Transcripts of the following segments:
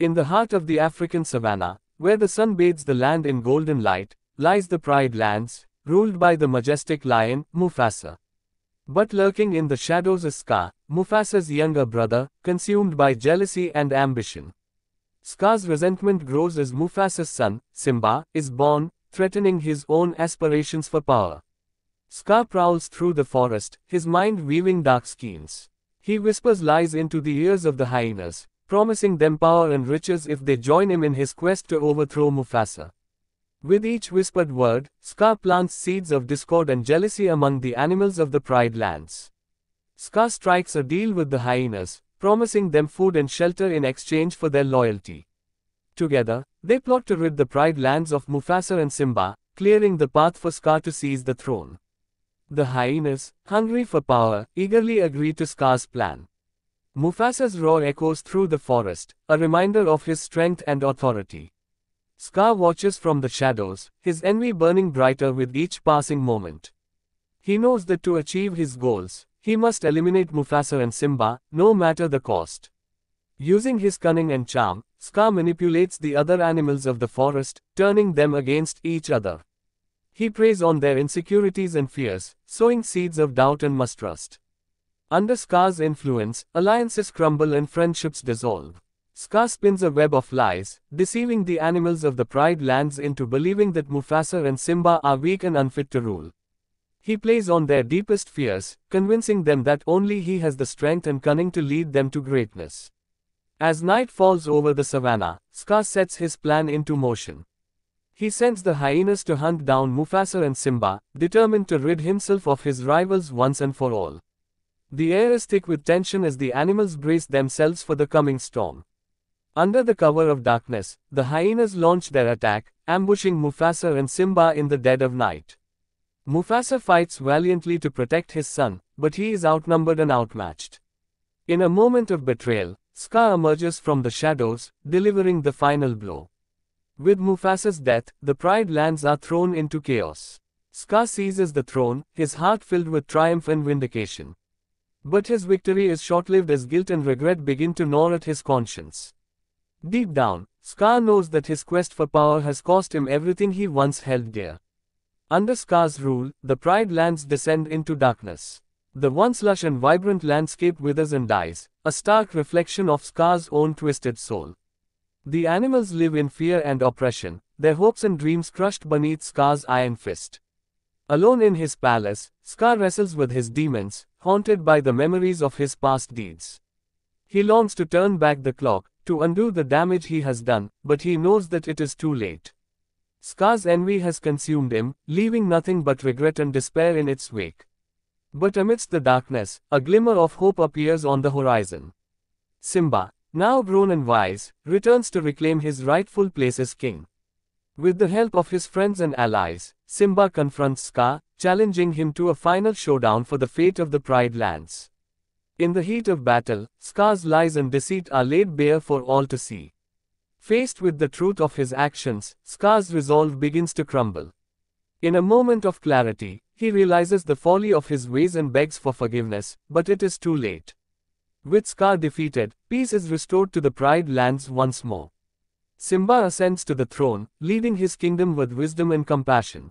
In the heart of the African savanna, where the sun bathes the land in golden light, lies the Pride Lands, ruled by the majestic lion, Mufasa. But lurking in the shadows is Scar, Mufasa's younger brother, consumed by jealousy and ambition. Scar's resentment grows as Mufasa's son, Simba, is born, threatening his own aspirations for power. Scar prowls through the forest, his mind weaving dark schemes. He whispers lies into the ears of the hyenas, promising them power and riches if they join him in his quest to overthrow Mufasa. With each whispered word, Scar plants seeds of discord and jealousy among the animals of the Pride Lands. Scar strikes a deal with the hyenas, promising them food and shelter in exchange for their loyalty. Together, they plot to rid the Pride Lands of Mufasa and Simba, clearing the path for Scar to seize the throne. The hyenas, hungry for power, eagerly agree to Scar's plan. Mufasa's roar echoes through the forest, a reminder of his strength and authority. Scar watches from the shadows, his envy burning brighter with each passing moment. He knows that to achieve his goals, he must eliminate Mufasa and Simba, no matter the cost. Using his cunning and charm, Scar manipulates the other animals of the forest, turning them against each other. He preys on their insecurities and fears, sowing seeds of doubt and mistrust. Under Scar's influence, alliances crumble and friendships dissolve. Scar spins a web of lies, deceiving the animals of the Pride Lands into believing that Mufasa and Simba are weak and unfit to rule. He plays on their deepest fears, convincing them that only he has the strength and cunning to lead them to greatness. As night falls over the savannah, Scar sets his plan into motion. He sends the hyenas to hunt down Mufasa and Simba, determined to rid himself of his rivals once and for all. The air is thick with tension as the animals brace themselves for the coming storm. Under the cover of darkness, the hyenas launch their attack, ambushing Mufasa and Simba in the dead of night. Mufasa fights valiantly to protect his son, but he is outnumbered and outmatched. In a moment of betrayal, Scar emerges from the shadows, delivering the final blow. With Mufasa's death, the Pride Lands are thrown into chaos. Scar seizes the throne, his heart filled with triumph and vindication. But his victory is short-lived as guilt and regret begin to gnaw at his conscience. Deep down, Scar knows that his quest for power has cost him everything he once held dear. Under Scar's rule, the Pride lands descend into darkness. The once lush and vibrant landscape withers and dies, a stark reflection of Scar's own twisted soul. The animals live in fear and oppression, their hopes and dreams crushed beneath Scar's iron fist. Alone in his palace, Scar wrestles with his demons, haunted by the memories of his past deeds. He longs to turn back the clock, to undo the damage he has done, but he knows that it is too late. Scar's envy has consumed him, leaving nothing but regret and despair in its wake. But amidst the darkness, a glimmer of hope appears on the horizon. Simba, now grown and wise, returns to reclaim his rightful place as king. With the help of his friends and allies, Simba confronts Scar, challenging him to a final showdown for the fate of the Pride Lands. In the heat of battle, Scar's lies and deceit are laid bare for all to see. Faced with the truth of his actions, Scar's resolve begins to crumble. In a moment of clarity, he realizes the folly of his ways and begs for forgiveness, but it is too late. With Scar defeated, peace is restored to the Pride Lands once more. Simba ascends to the throne, leading his kingdom with wisdom and compassion.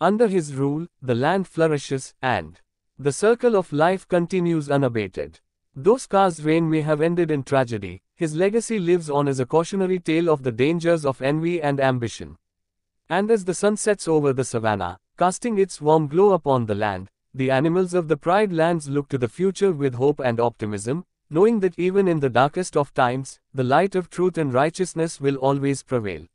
Under his rule, the land flourishes, and the circle of life continues unabated. Though Scar's reign may have ended in tragedy, his legacy lives on as a cautionary tale of the dangers of envy and ambition. And as the sun sets over the savannah, casting its warm glow upon the land, the animals of the Pride Lands look to the future with hope and optimism, knowing that even in the darkest of times, the light of truth and righteousness will always prevail.